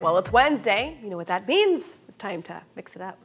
Well, it's Wednesday. You know what that means. It's time to mix it up.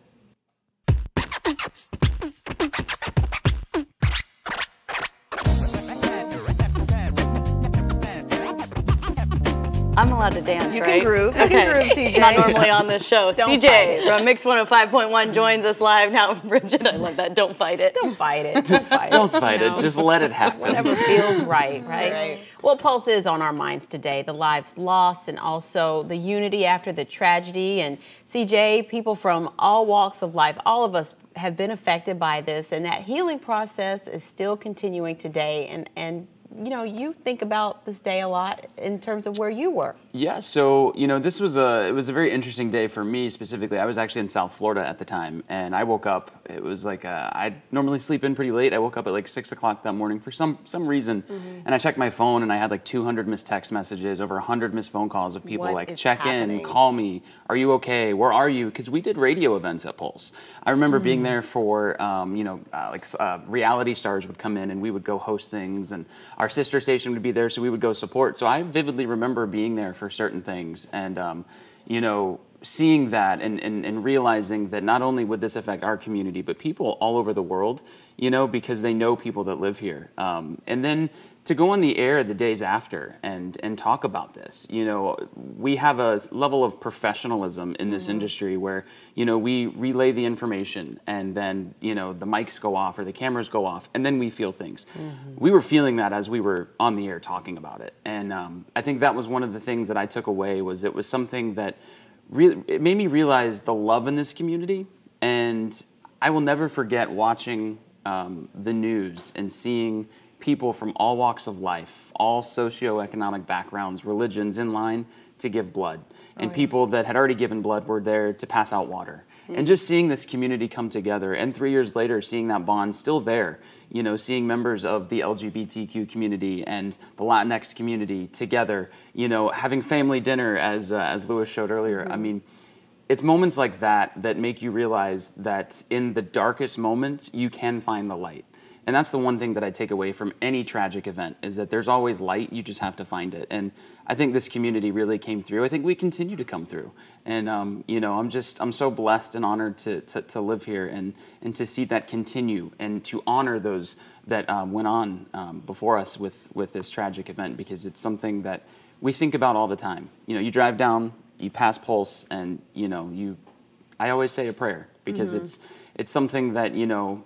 I'm allowed to dance, You right? can groove. You okay. can groove, CJ. Not normally on this show. CJ from Mix 105.1 joins us live now. Bridget, I love that. Don't fight it. Don't fight it. Just fight don't fight it. Just let it happen. Whatever feels right, right? right? Well, Pulse is on our minds today. The lives lost and also the unity after the tragedy. And CJ, people from all walks of life, all of us have been affected by this. And that healing process is still continuing today. And, and you know, you think about this day a lot in terms of where you were. Yeah, so, you know, this was a, it was a very interesting day for me specifically. I was actually in South Florida at the time and I woke up, it was like, uh, I normally sleep in pretty late. I woke up at like six o'clock that morning for some, some reason. Mm -hmm. And I checked my phone and I had like 200 missed text messages, over 100 missed phone calls of people what like, check happening? in, call me, are you okay, where are you? Because we did radio events at Pulse. I remember mm -hmm. being there for, um, you know, uh, like uh, reality stars would come in and we would go host things and our sister station would be there, so we would go support. So I vividly remember being there for certain things, and um, you know, seeing that and, and, and realizing that not only would this affect our community, but people all over the world, you know, because they know people that live here. Um, and then to go on the air the days after and and talk about this. You know, we have a level of professionalism in this mm. industry where you know we relay the information and then you know the mics go off or the cameras go off and then we feel things. Mm-hmm. We were feeling that as we were on the air talking about it, and um, I think that was one of the things that I took away was it was something that really it made me realize the love in this community and. I will never forget watching um, the news and seeing people from all walks of life, all socioeconomic backgrounds, religions in line to give blood. Oh, and oh, yeah. people that had already given blood were there to pass out water. Mm-hmm. And just seeing this community come together, and three years later, seeing that bond still there, you know, seeing members of the LGBTQ community and the Latinx community together, you know, having family dinner, as, uh, as Lewis showed earlier. Mm-hmm. I hmm. mean, it's moments like that that make you realize that in the darkest moments, you can find the light. And that's the one thing that I take away from any tragic event is that there's always light, you just have to find it. And I think this community really came through. I think we continue to come through. And, um, you know, I'm just, I'm so blessed and honored to, to, to, live here and, and to see that continue and to honor those that um, went on um, before us with, with this tragic event because it's something that we think about all the time. You know, you drive down, you pass Pulse, and, you know, you, I always say a prayer because mm -hmm. it's, it's something that, you know,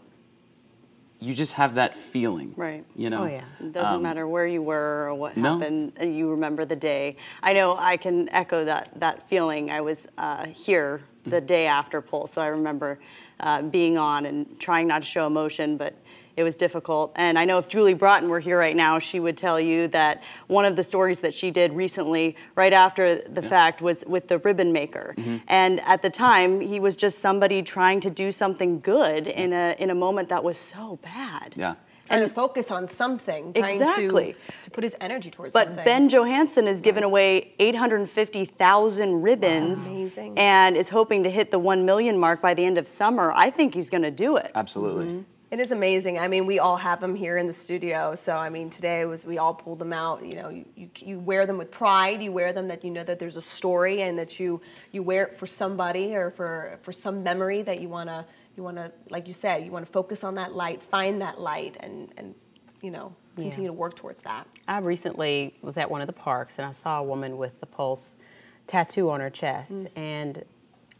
you just have that feeling. Right. You know? Oh, yeah. It doesn't um, matter where you were or what happened, and uh, you remember the day. I know I can echo that, that feeling. I was uh, here the day after Pulse, so I remember uh, being on and trying not to show emotion, but it was difficult. And I know if Julie Broughton were here right now, she would tell you that one of the stories that she did recently, right after the yeah. fact, was with the ribbon maker. Mm -hmm. And at the time, he was just somebody trying to do something good yeah. in a in a moment that was so bad. Yeah and, and focus on something, exactly. To, to, put his energy towards but something. Ben Johansson has given away 850,000 ribbons and is hoping to hit the 1 million mark by the end of summer. I think he's going to do it. Absolutely. Mm -hmm. It is amazing. I mean, we all have them here in the studio. So I mean, today was we all pulled them out. You know, you, you, you, wear them with pride. You wear them that you know that there's a story and that you you wear it for somebody or for for some memory that you wanna you wanna like you said you wanna focus on that light, find that light, and and you know continue yeah. to work towards that. I recently was at one of the parks and I saw a woman with the pulse tattoo on her chest, mm. and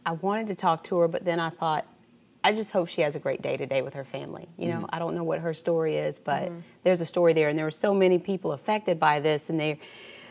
I wanted to talk to her, but then I thought I just hope she has a great day today with her family. You know, mm-hmm. I don't know what her story is, but mm-hmm. there's a story there, and there were so many people affected by this, and they.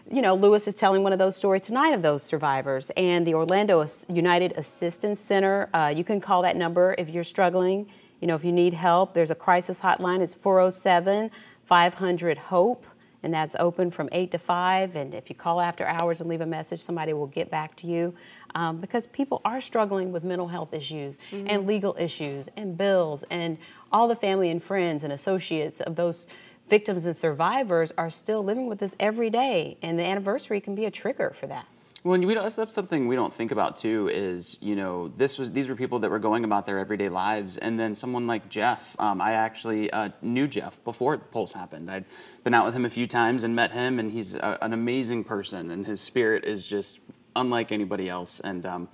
You know, Lewis is telling one of those stories tonight of those survivors, and the Orlando United Assistance Center. Uh, you can call that number if you're struggling. You know, if you need help, there's a crisis hotline. It's 407 500 HOPE and that's open from 8 to 5. And if you call after hours and leave a message, somebody will get back to you. Um, because people are struggling with mental health issues mm -hmm. and legal issues and bills, and all the family and friends and associates of those victims and survivors are still living with this every day, and the anniversary can be a trigger for that. Well, we that's something we don't think about too. Is you know this was these were people that were going about their everyday lives, and then someone like Jeff. Um, I actually uh, knew Jeff before Pulse happened. I'd been out with him a few times and met him, and he's a, an amazing person, and his spirit is just unlike anybody else. And um,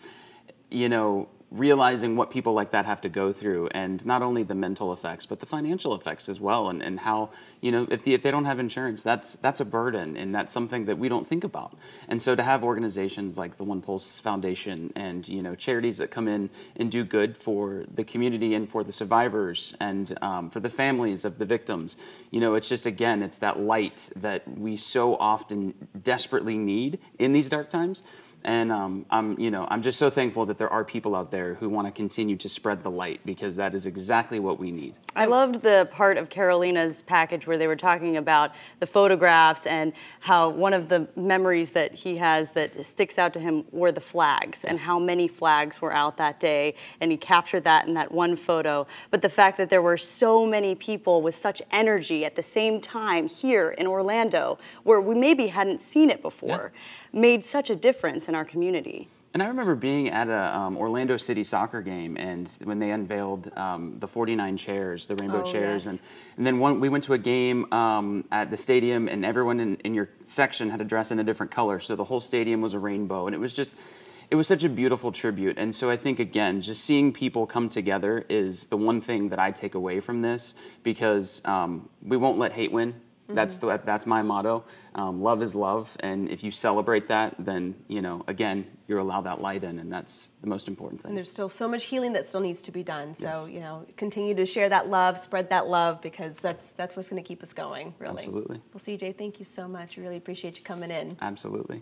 you know, realizing what people like that have to go through and not only the mental effects but the financial effects as well and, and how you know if, the, if they don't have insurance that's that's a burden and that's something that we don't think about and so to have organizations like the one pulse foundation and you know charities that come in and do good for the community and for the survivors and um, for the families of the victims you know it's just again it's that light that we so often desperately need in these dark times and um, I'm, you know, I'm just so thankful that there are people out there who want to continue to spread the light because that is exactly what we need. I loved the part of Carolina's package where they were talking about the photographs and how one of the memories that he has that sticks out to him were the flags and how many flags were out that day. And he captured that in that one photo. But the fact that there were so many people with such energy at the same time here in Orlando, where we maybe hadn't seen it before, yeah. made such a difference in our community. And I remember being at a um, Orlando City soccer game, and when they unveiled um, the 49 chairs, the rainbow oh, chairs, yes. and, and then one, we went to a game um, at the stadium, and everyone in, in your section had a dress in a different color, so the whole stadium was a rainbow, and it was just, it was such a beautiful tribute. And so I think again, just seeing people come together is the one thing that I take away from this, because um, we won't let hate win. Mm-hmm. That's the, that's my motto. Um, love is love, and if you celebrate that, then you know again you're allowed that light in, and that's the most important thing. And there's still so much healing that still needs to be done. So yes. you know, continue to share that love, spread that love, because that's that's what's going to keep us going. Really. Absolutely. Well, CJ, thank you so much. Really appreciate you coming in. Absolutely.